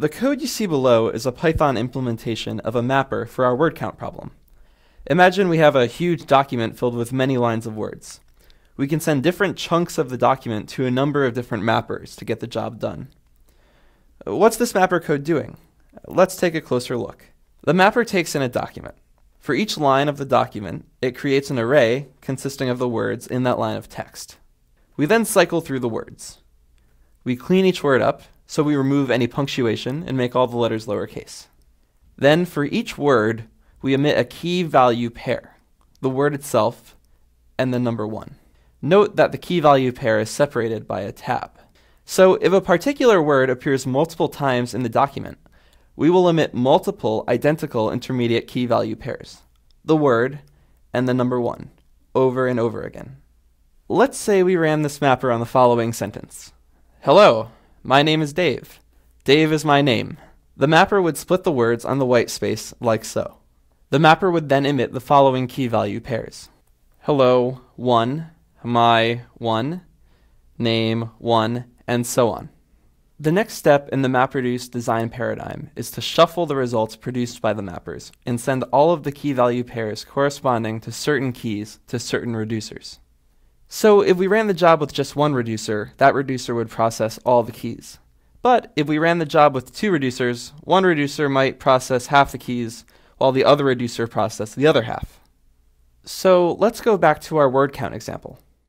The code you see below is a Python implementation of a mapper for our word count problem. Imagine we have a huge document filled with many lines of words. We can send different chunks of the document to a number of different mappers to get the job done. What's this mapper code doing? Let's take a closer look. The mapper takes in a document. For each line of the document, it creates an array consisting of the words in that line of text. We then cycle through the words. We clean each word up so we remove any punctuation and make all the letters lowercase. Then for each word, we emit a key value pair, the word itself, and the number one. Note that the key value pair is separated by a tab. So if a particular word appears multiple times in the document, we will emit multiple identical intermediate key value pairs, the word and the number one, over and over again. Let's say we ran this mapper on the following sentence. Hello, my name is Dave. Dave is my name. The mapper would split the words on the white space like so. The mapper would then emit the following key value pairs. Hello, 1, my 1, name 1, and so on. The next step in the MapReduce design paradigm is to shuffle the results produced by the mappers and send all of the key value pairs corresponding to certain keys to certain reducers. So if we ran the job with just one reducer, that reducer would process all the keys. But if we ran the job with two reducers, one reducer might process half the keys, while the other reducer processed the other half. So let's go back to our word count example.